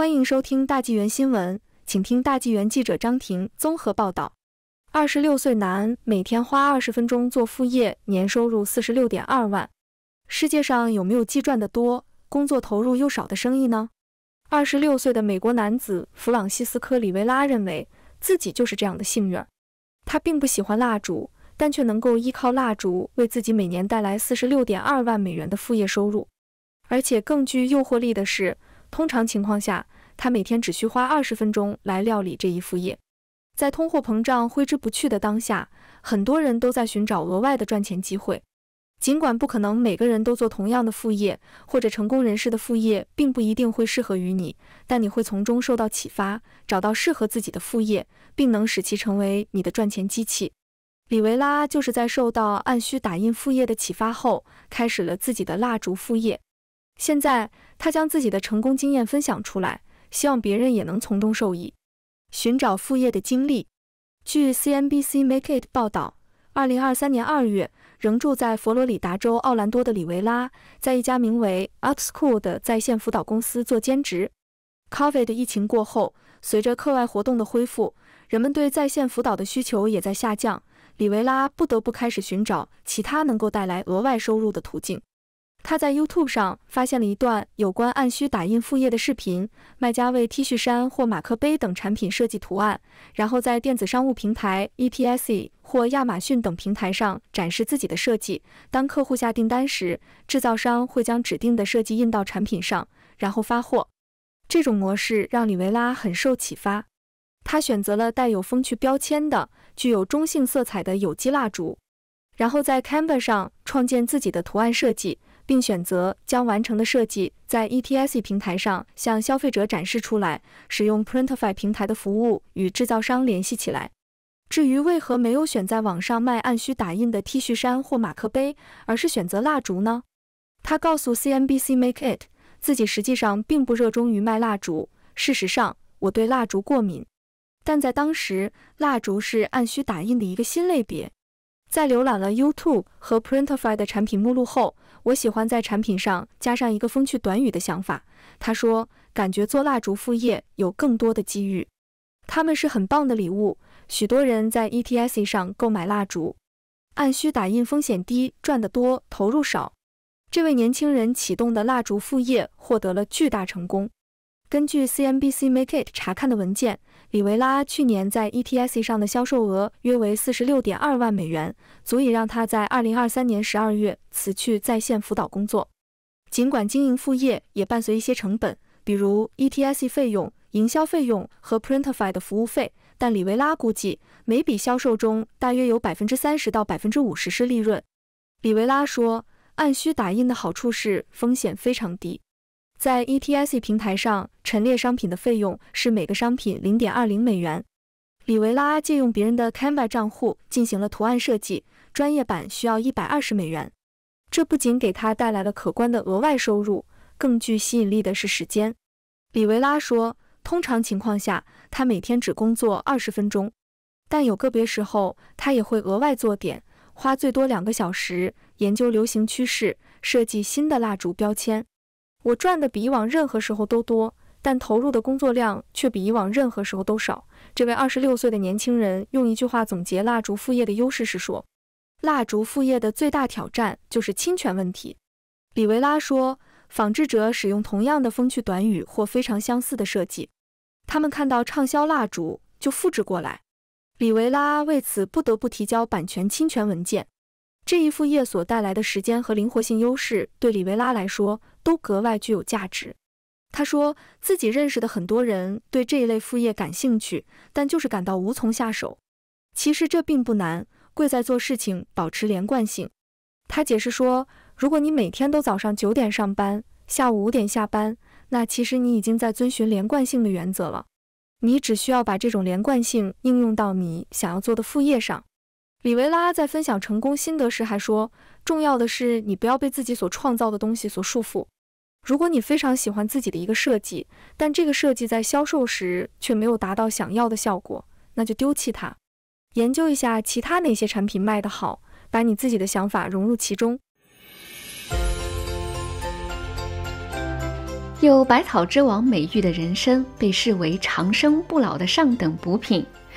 欢迎收听大纪元新闻，请听大纪元记者张婷综合报道：二十六岁男每天花二十分钟做副业，年收入四十六点二万。世界上有没有既赚得多、工作投入又少的生意呢？二十六岁的美国男子弗朗西斯科里维拉认为自己就是这样的幸运儿。他并不喜欢蜡烛，但却能够依靠蜡烛为自己每年带来四十六点二万美元的副业收入。而且更具诱惑力的是。通常情况下，他每天只需花二十分钟来料理这一副业。在通货膨胀挥之不去的当下，很多人都在寻找额外的赚钱机会。尽管不可能每个人都做同样的副业，或者成功人士的副业并不一定会适合于你，但你会从中受到启发，找到适合自己的副业，并能使其成为你的赚钱机器。里维拉就是在受到按需打印副业的启发后，开始了自己的蜡烛副业。现在，他将自己的成功经验分享出来，希望别人也能从中受益。寻找副业的经历，据 CNBC Make It 报道，二零二三年二月，仍住在佛罗里达州奥兰多的里维拉，在一家名为 UpSchool 的在线辅导公司做兼职。COVID 疫情过后，随着课外活动的恢复，人们对在线辅导的需求也在下降，里维拉不得不开始寻找其他能够带来额外收入的途径。他在 YouTube 上发现了一段有关按需打印副业的视频。卖家为 T 恤衫或马克杯等产品设计图案，然后在电子商务平台 eTCE 或亚马逊等平台上展示自己的设计。当客户下订单时，制造商会将指定的设计印到产品上，然后发货。这种模式让里维拉很受启发。他选择了带有风趣标签的、具有中性色彩的有机蜡烛，然后在 Canva 上创建自己的图案设计。并选择将完成的设计在 Etsy 平台上向消费者展示出来，使用 Printify 平台的服务与制造商联系起来。至于为何没有选在网上卖按需打印的 T 恤衫或马克杯，而是选择蜡烛呢？他告诉 CNBC Make It，自己实际上并不热衷于卖蜡烛。事实上，我对蜡烛过敏，但在当时，蜡烛是按需打印的一个新类别。在浏览了 YouTube 和 Printify 的产品目录后。我喜欢在产品上加上一个风趣短语的想法。他说，感觉做蜡烛副业有更多的机遇。他们是很棒的礼物，许多人在 e t s 上购买蜡烛，按需打印，风险低，赚得多，投入少。这位年轻人启动的蜡烛副业获得了巨大成功。根据 CNBC Make It 查看的文件，里维拉去年在 ETS 上的销售额约为四十六点二万美元，足以让他在二零二三年十二月辞去在线辅导工作。尽管经营副业也伴随一些成本，比如 ETS 费用、营销费用和 Printify 的服务费，但里维拉估计每笔销售中大约有百分之三十到百分之五十是利润。里维拉说：“按需打印的好处是风险非常低。”在 eTic 平台上陈列商品的费用是每个商品零点二零美元。李维拉借用别人的 Canva 账户进行了图案设计，专业版需要一百二十美元。这不仅给他带来了可观的额外收入，更具吸引力的是时间。李维拉说，通常情况下，他每天只工作二十分钟，但有个别时候，他也会额外做点，花最多两个小时研究流行趋势，设计新的蜡烛标签。我赚的比以往任何时候都多，但投入的工作量却比以往任何时候都少。这位二十六岁的年轻人用一句话总结蜡烛副业的优势是说：“蜡烛副业的最大挑战就是侵权问题。”李维拉说，仿制者使用同样的风趣短语或非常相似的设计，他们看到畅销蜡烛就复制过来。李维拉为此不得不提交版权侵权文件。这一副业所带来的时间和灵活性优势，对里维拉来说都格外具有价值。他说，自己认识的很多人对这一类副业感兴趣，但就是感到无从下手。其实这并不难，贵在做事情保持连贯性。他解释说，如果你每天都早上九点上班，下午五点下班，那其实你已经在遵循连贯性的原则了。你只需要把这种连贯性应用到你想要做的副业上。李维拉在分享成功心得时还说：“重要的是你不要被自己所创造的东西所束缚。如果你非常喜欢自己的一个设计，但这个设计在销售时却没有达到想要的效果，那就丢弃它，研究一下其他哪些产品卖得好，把你自己的想法融入其中。”有“百草之王”美誉的人参，被视为长生不老的上等补品。